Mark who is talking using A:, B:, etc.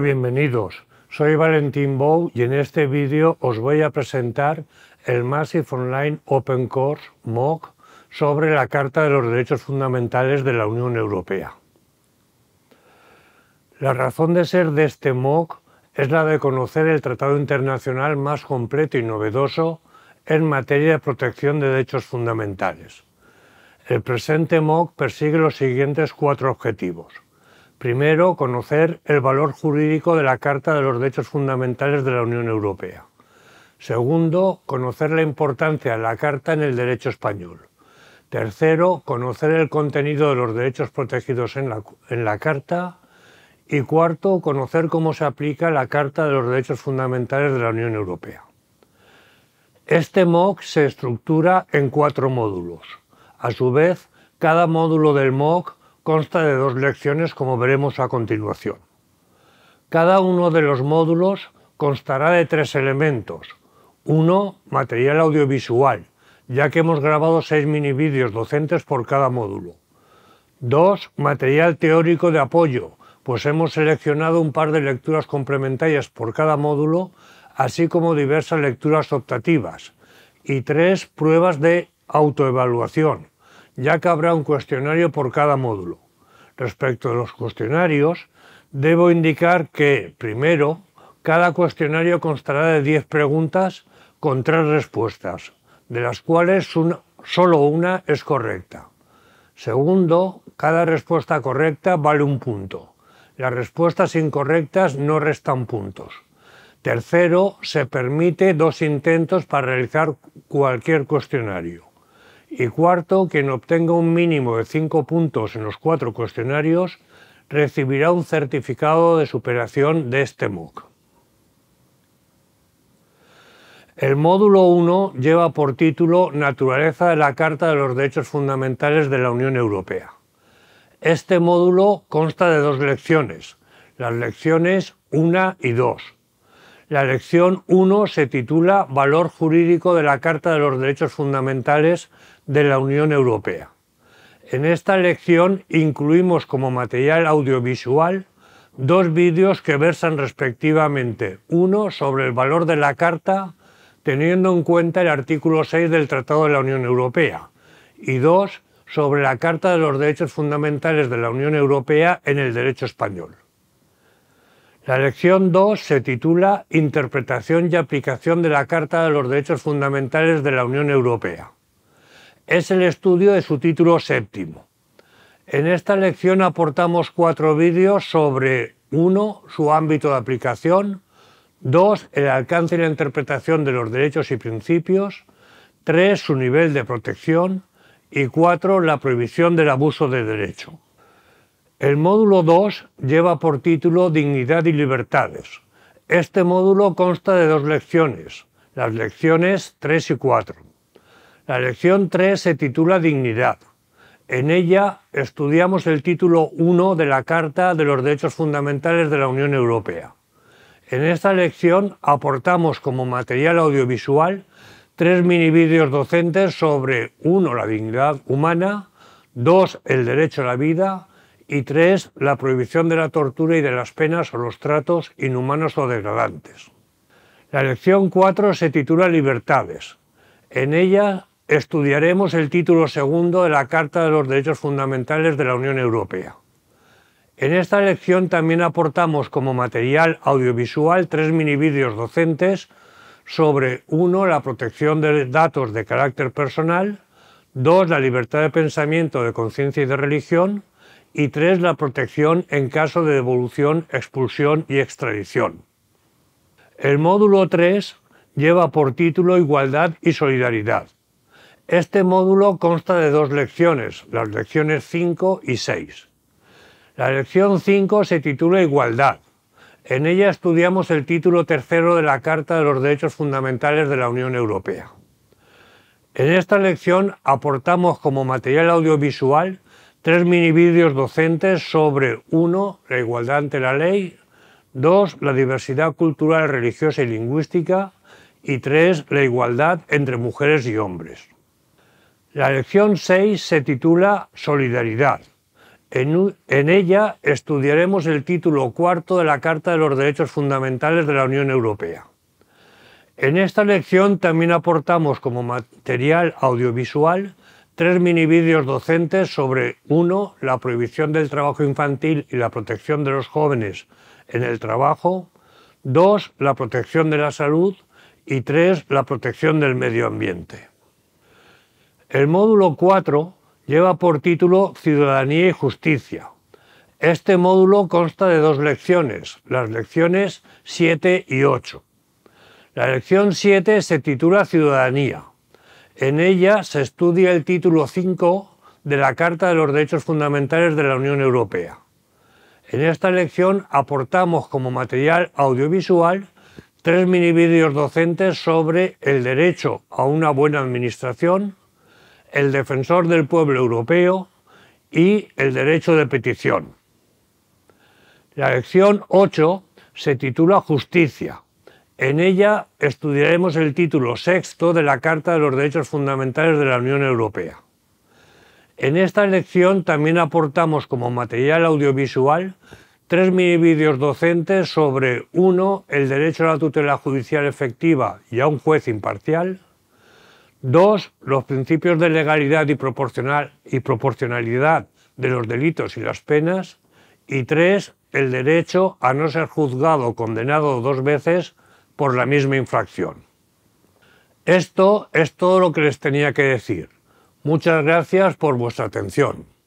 A: bienvenidos. Soy Valentín Bou y en este vídeo os voy a presentar el Massive Online Open Course MOOC sobre la Carta de los Derechos Fundamentales de la Unión Europea. La razón de ser de este MOOC es la de conocer el tratado internacional más completo y novedoso en materia de protección de derechos fundamentales. El presente MOOC persigue los siguientes cuatro objetivos. Primero, conocer el valor jurídico de la Carta de los Derechos Fundamentales de la Unión Europea. Segundo, conocer la importancia de la Carta en el derecho español. Tercero, conocer el contenido de los derechos protegidos en la, Carta. Y cuarto, conocer cómo se aplica la Carta de los Derechos Fundamentales de la Unión Europea. Este MOOC se estructura en cuatro módulos. A su vez, cada módulo del MOOC consta de dos lecciones como veremos a continuación. Cada uno de los módulos constará de tres elementos. Uno, material audiovisual, ya que hemos grabado seis mini vídeos docentes por cada módulo. Dos, material teórico de apoyo, pues hemos seleccionado un par de lecturas complementarias por cada módulo, así como diversas lecturas optativas. Y tres, pruebas de autoevaluación, ya que habrá un cuestionario por cada módulo. Respecto de los cuestionarios, debo indicar que, primero, cada cuestionario constará de 10 preguntas con 3 respuestas, de las cuales solo una es correcta. Segundo, cada respuesta correcta vale un punto. Las respuestas incorrectas no restan puntos. Tercero, se permite dos intentos para realizar cualquier cuestionario. Y cuarto, quien obtenga un mínimo de cinco puntos en los cuatro cuestionarios recibirá un certificado de superación de este MOOC. El módulo 1 lleva por título Naturaleza de la Carta de los Derechos Fundamentales de la Unión Europea. Este módulo consta de dos lecciones, las lecciones 1 y 2 la lección 1 se titula Valor jurídico de la Carta de los Derechos Fundamentales de la Unión Europea. En esta lección incluimos como material audiovisual dos vídeos que versan respectivamente, uno sobre el valor de la Carta teniendo en cuenta el artículo 6 del Tratado de la Unión Europea y dos sobre la Carta de los Derechos Fundamentales de la Unión Europea en el derecho español. La lección 2 se titula Interpretación y aplicación de la Carta de los Derechos Fundamentales de la Unión Europea. Es el estudio de su título séptimo. En esta lección aportamos cuatro vídeos sobre 1. Su ámbito de aplicación, 2. El alcance y la interpretación de los derechos y principios, 3. Su nivel de protección y 4. La prohibición del abuso de derecho. El módulo 2 lleva por título Dignidad y Libertades. Este módulo consta de dos lecciones, las lecciones 3 y 4. La lección 3 se titula Dignidad. En ella estudiamos el título 1 de la Carta de los Derechos Fundamentales de la Unión Europea. En esta lección aportamos como material audiovisual tres vídeos docentes sobre 1. la dignidad humana, 2. el derecho a la vida y tres, la prohibición de la tortura y de las penas o los tratos inhumanos o degradantes. La lección 4 se titula Libertades. En ella estudiaremos el título segundo de la Carta de los Derechos Fundamentales de la Unión Europea. En esta lección también aportamos como material audiovisual tres vídeos docentes sobre uno, la protección de datos de carácter personal, 2. la libertad de pensamiento, de conciencia y de religión, y tres, la protección en caso de devolución, expulsión y extradición. El módulo 3 lleva por título Igualdad y Solidaridad. Este módulo consta de dos lecciones, las lecciones 5 y 6. La lección 5 se titula Igualdad. En ella estudiamos el título tercero de la Carta de los Derechos Fundamentales de la Unión Europea. En esta lección aportamos como material audiovisual tres mini vídeos docentes sobre 1. La igualdad ante la ley, 2. La diversidad cultural, religiosa y lingüística y tres, La igualdad entre mujeres y hombres. La lección 6 se titula Solidaridad. En, en, ella estudiaremos el título cuarto de la Carta de los Derechos Fundamentales de la Unión Europea. En esta lección también aportamos como material audiovisual tres mini vídeos docentes sobre, uno, la prohibición del trabajo infantil y la protección de los jóvenes en el trabajo, dos, la protección de la salud y tres, la protección del medio ambiente. El módulo 4 lleva por título Ciudadanía y Justicia. Este módulo consta de dos lecciones, las lecciones 7 y 8. La lección 7 se titula Ciudadanía en ella se estudia el título 5 de la Carta de los Derechos Fundamentales de la Unión Europea. En esta lección aportamos como material audiovisual tres vídeos docentes sobre el derecho a una buena administración, el defensor del pueblo europeo y el derecho de petición. La lección 8 se titula Justicia en ella estudiaremos el título sexto de la Carta de los Derechos Fundamentales de la Unión Europea. En esta lección también aportamos como material audiovisual tres mini vídeos docentes sobre 1. el derecho a la tutela judicial efectiva y a un juez imparcial, 2. los principios de legalidad y, y proporcionalidad de los delitos y las penas, y 3. el derecho a no ser juzgado o condenado dos veces por la misma infracción. Esto es todo lo que les tenía que decir. Muchas gracias por vuestra atención.